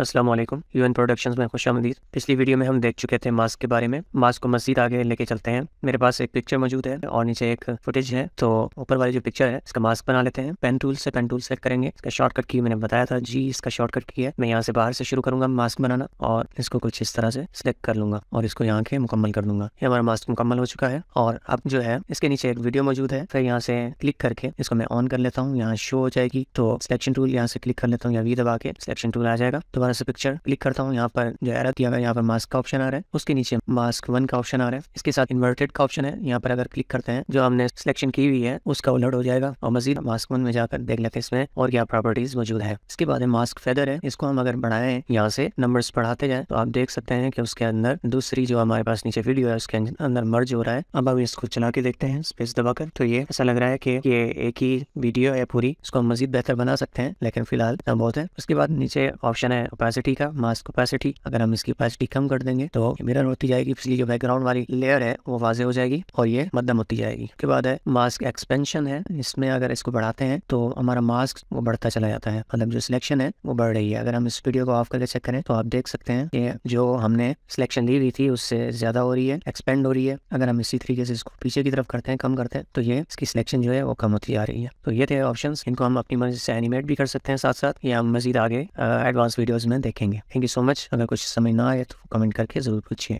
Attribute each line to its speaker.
Speaker 1: Aslam you N production में खुश आमदीद पिछली वीडियो में हम देख चुके थे मास्क के बारे में मास्क को मस्जिद आगे लेके चलते हैं मेरे पास एक पिक्चर मौजूद है और नीचे एक फुटेज है तो ऊपर वाली जो पिक्चर है इसका मास्क बना लेते हैं पेन टूल से पेन टूल सेलेक्ट करेंगे इसका शॉर्टकट की मैंने बताया था जी इसका शॉर्टकट की है मैं यहाँ से बाहर से शुरू करूंगा मास्क बनाना और इसको कुछ इस तरह से सिलेक्ट कर लूंगा और इसको यहाँ के मुकम्मल कर लूंगा ये हमारा मास्क मुकम्मल हो चुका है और अब जो है इसके नीचे एक वीडियो मौजूद है फिर यहाँ से क्लिक करके इसको मैं ऑन कर लेता हूँ यहाँ शो हो जाएगी तो सिलेक्शन टूल यहाँ से क्लिक कर लेता हूँ या वी दबा के सिलेक्शन टूल आ जाएगा दोबारा से पिक्चर क्लिक करता हूँ यहाँ पर जो एरर किया गया यहाँ पर मास्क का ऑप्शन आ रहा है उसके नीचे मास्क वन का ऑप्शन आ रहा है इसके साथ इन्वर्टेड का ऑप्शन है यहाँ पर अगर क्लिक करते हैं जो हमने सिलेक्शन की हुई है उसका उलट हो जाएगा और मजीद मास्क वन में जाकर देख लेते हैं इसमें और क्या प्रॉपर्टीज मौजूद है इसके बाद मास्क फेदर है इसको हम अगर बढ़ाए यहाँ से नंबर बढ़ाते जाए तो आप देख सकते हैं कि उसके अंदर दूसरी जो हमारे पास नीचे वीडियो है उसके अंदर मर्ज हो रहा है अब हम इसको चला के देखते हैं स्पेस दबाकर तो ये ऐसा लग रहा है कि ये एक ही वीडियो है पूरी इसको हम मजीद बेहतर बना सकते हैं लेकिन फिलहाल बहुत है उसके बाद नीचे ऑप्शन है कैपेसिटी का मास कैपेसिटी अगर हम इसकी कैपेसिटी कम कर देंगे तो मिरर होती जाएगी इसलिए जो बैकग्राउंड वाली लेयर है वो वाजे हो जाएगी और ये मध्यम होती जाएगी उसके बाद है मास्क एक्सपेंशन है इसमें अगर इसको बढ़ाते हैं तो हमारा मास्क वो बढ़ता चला जाता है मतलब जो सिलेक्शन है वो बढ़ रही है अगर हम इस वीडियो को ऑफ करके चेक करें तो आप देख सकते हैं कि जो हमने सिलेक्शन ली हुई थी उससे ज्यादा हो रही है एक्सपेंड हो रही है अगर हम इसी तरीके से इसको पीछे की तरफ करते हैं कम करते हैं तो ये इसकी सिलेक्शन जो है वो कम होती जा रही है तो ये थे ऑप्शन इनको हम अपनी मर्जी से एनिमेट भी कर सकते हैं साथ साथ या हम मजीद आगे एडवांस वीडियोज में देखेंगे थैंक यू सो मच अगर कुछ समय ना आए तो कमेंट करके ज़रूर पूछिए